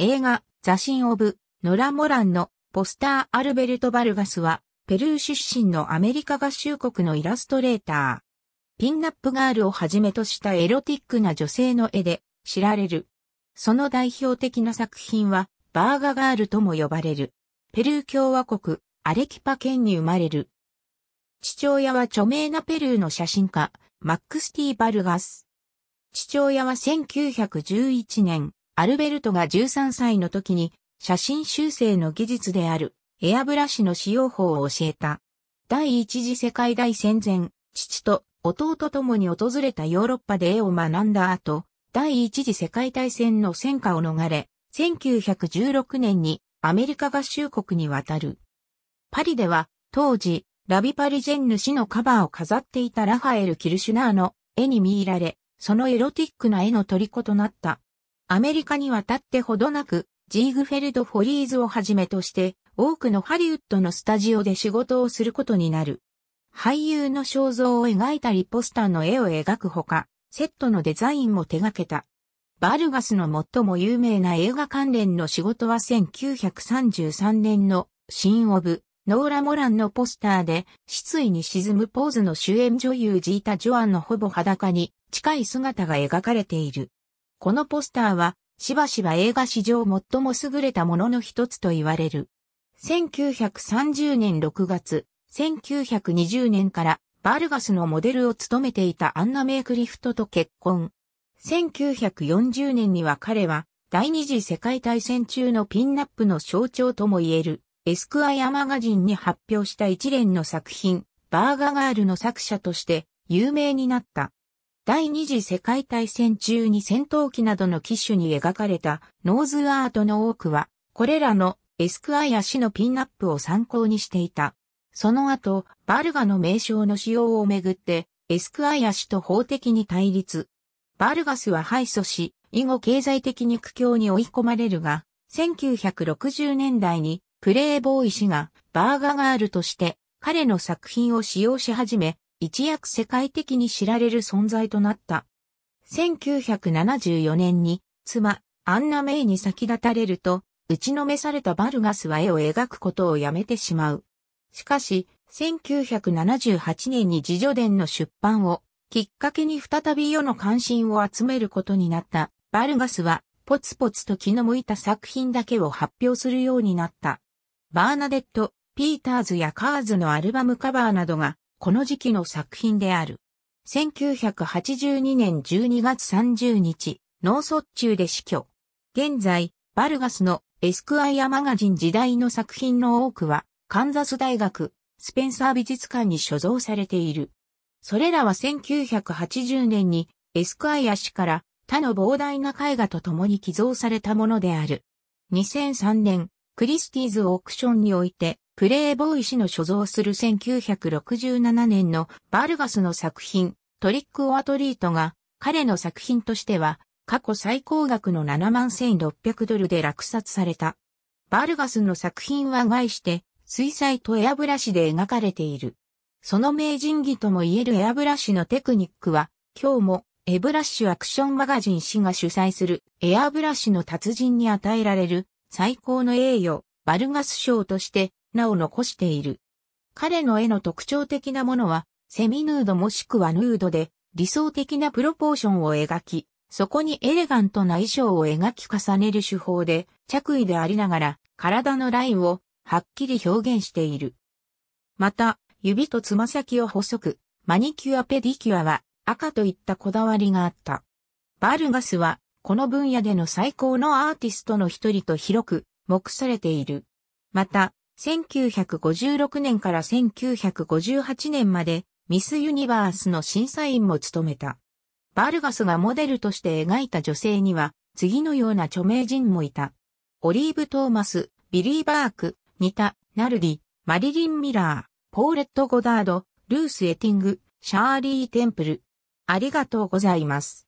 映画、ザ・シン・オブ、ノラ・モランのポスターアルベルト・バルガスは、ペルー出身のアメリカ合衆国のイラストレーター。ピンナップガールをはじめとしたエロティックな女性の絵で知られる。その代表的な作品は、バーガガールとも呼ばれる。ペルー共和国、アレキパ県に生まれる。父親は著名なペルーの写真家、マックス・ティ・バルガス。父親は1911年、アルベルトが13歳の時に写真修正の技術であるエアブラシの使用法を教えた。第一次世界大戦前、父と弟ともに訪れたヨーロッパで絵を学んだ後、第一次世界大戦の戦火を逃れ、1916年にアメリカ合衆国に渡る。パリでは当時、ラビパリジェンヌ氏のカバーを飾っていたラファエル・キルシュナーの絵に見入られ、そのエロティックな絵の虜となった。アメリカに渡ってほどなく、ジーグフェルド・フォリーズをはじめとして、多くのハリウッドのスタジオで仕事をすることになる。俳優の肖像を描いたりポスターの絵を描くほか、セットのデザインも手掛けた。バルガスの最も有名な映画関連の仕事は1933年のシン・オブ・ノーラ・モランのポスターで、失意に沈むポーズの主演女優ジータ・ジョアンのほぼ裸に近い姿が描かれている。このポスターは、しばしば映画史上最も優れたものの一つと言われる。1930年6月、1920年からバルガスのモデルを務めていたアンナ・メイクリフトと結婚。1940年には彼は第二次世界大戦中のピンナップの象徴とも言えるエスクアイアマガジンに発表した一連の作品、バーガガールの作者として有名になった。第二次世界大戦中に戦闘機などの機種に描かれたノーズアートの多くは、これらのエスクアイア氏のピンアップを参考にしていた。その後、バルガの名称の使用をめぐって、エスクアイア氏と法的に対立。バルガスは敗訴し、以後経済的に苦境に追い込まれるが、1960年代にプレイボーイ氏がバーガガールとして彼の作品を使用し始め、一躍世界的に知られる存在となった。1974年に妻、アンナ・メイに先立たれると、打ちのめされたバルガスは絵を描くことをやめてしまう。しかし、1978年に自助伝の出版をきっかけに再び世の関心を集めることになったバルガスはポツポツと気の向いた作品だけを発表するようになった。バーナデット、ピーターズやカーズのアルバムカバーなどがこの時期の作品である。1982年12月30日、脳卒中で死去。現在、バルガスのエスクアイアマガジン時代の作品の多くは、カンザス大学、スペンサー美術館に所蔵されている。それらは1980年にエスクアイア氏から他の膨大な絵画と共に寄贈されたものである。2003年、クリスティーズオークションにおいてプレイボーイ氏の所蔵する1967年のバルガスの作品、トリック・オア・トリートが、彼の作品としては、過去最高額の7万1600ドルで落札された。バルガスの作品は外して、水彩とエアブラシで描かれている。その名人技とも言えるエアブラシのテクニックは、今日も、エブラッシュアクションマガジン氏が主催するエアブラシの達人に与えられる最高の栄誉、バルガス賞としてなお残している。彼の絵の特徴的なものは、セミヌードもしくはヌードで、理想的なプロポーションを描き、そこにエレガントな衣装を描き重ねる手法で、着衣でありながら、体のラインをはっきり表現している。また、指とつま先を細く、マニキュアペディキュアは赤といったこだわりがあった。バルガスは、この分野での最高のアーティストの一人と広く、目されている。また、1956年から1958年までミスユニバースの審査員も務めた。バルガスがモデルとして描いた女性には次のような著名人もいた。オリーブ・トーマス、ビリー・バーク、ニタ、ナルディ、マリリン・ミラー、ポーレット・ゴダード、ルース・エティング、シャーリー・テンプル。ありがとうございます。